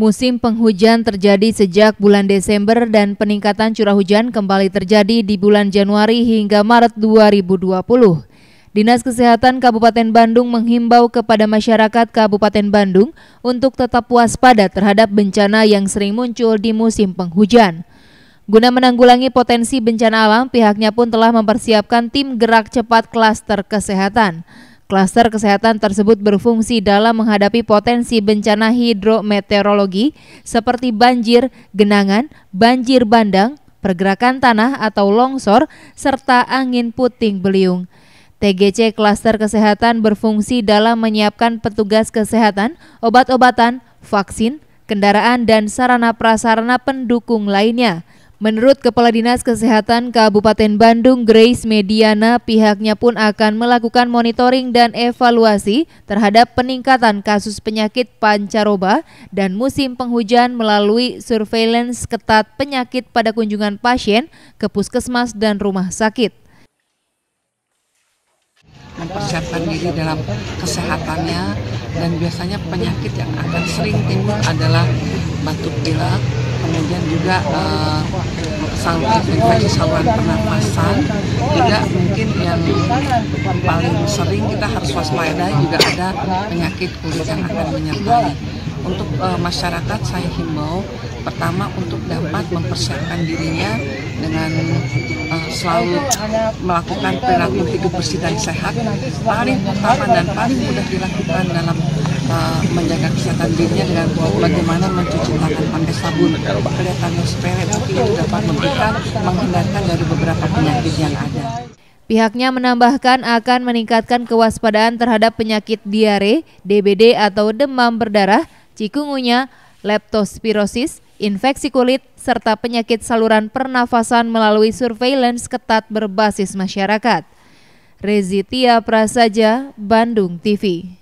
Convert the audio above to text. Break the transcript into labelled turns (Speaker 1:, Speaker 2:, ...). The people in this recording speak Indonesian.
Speaker 1: Musim penghujan terjadi sejak bulan Desember dan peningkatan curah hujan kembali terjadi di bulan Januari hingga Maret 2020. Dinas Kesehatan Kabupaten Bandung menghimbau kepada masyarakat Kabupaten Bandung untuk tetap waspada terhadap bencana yang sering muncul di musim penghujan. Guna menanggulangi potensi bencana alam, pihaknya pun telah mempersiapkan tim gerak cepat klaster kesehatan. Klaster kesehatan tersebut berfungsi dalam menghadapi potensi bencana hidrometeorologi seperti banjir, genangan, banjir bandang, pergerakan tanah atau longsor, serta angin puting beliung. TGC Klaster Kesehatan berfungsi dalam menyiapkan petugas kesehatan, obat-obatan, vaksin, kendaraan, dan sarana prasarana pendukung lainnya Menurut Kepala Dinas Kesehatan Kabupaten Bandung Grace Mediana, pihaknya pun akan melakukan monitoring dan evaluasi terhadap peningkatan kasus penyakit pancaroba dan musim penghujan melalui surveillance ketat penyakit pada kunjungan pasien ke puskesmas dan rumah sakit.
Speaker 2: Mempersiapkan diri dalam kesehatannya dan biasanya penyakit yang akan sering timbul adalah batuk pilek, kemudian juga uh, eh, saluran infeksi saluran pernafasan juga mungkin yang paling sering kita harus waspada juga ada penyakit kulit yang akan menyertai untuk uh, masyarakat saya himbau pertama untuk dapat mempersiapkan dirinya dengan uh, selalu melakukan perilaku hidup bersih dan sehat paling utama dan paling mudah dilakukan dalam menjaga kesehatan dirinya dengan bagaimana mencuci tangan pakai sabun, kelihatannya sepele tapi itu dapat memberikan menghindarkan dari beberapa penyakit yang ada.
Speaker 1: Pihaknya menambahkan akan meningkatkan kewaspadaan terhadap penyakit diare, DBD atau demam berdarah, cikungunya, leptospirosis, infeksi kulit, serta penyakit saluran pernafasan melalui surveillance ketat berbasis masyarakat. Rezitia Prasaja, Bandung TV.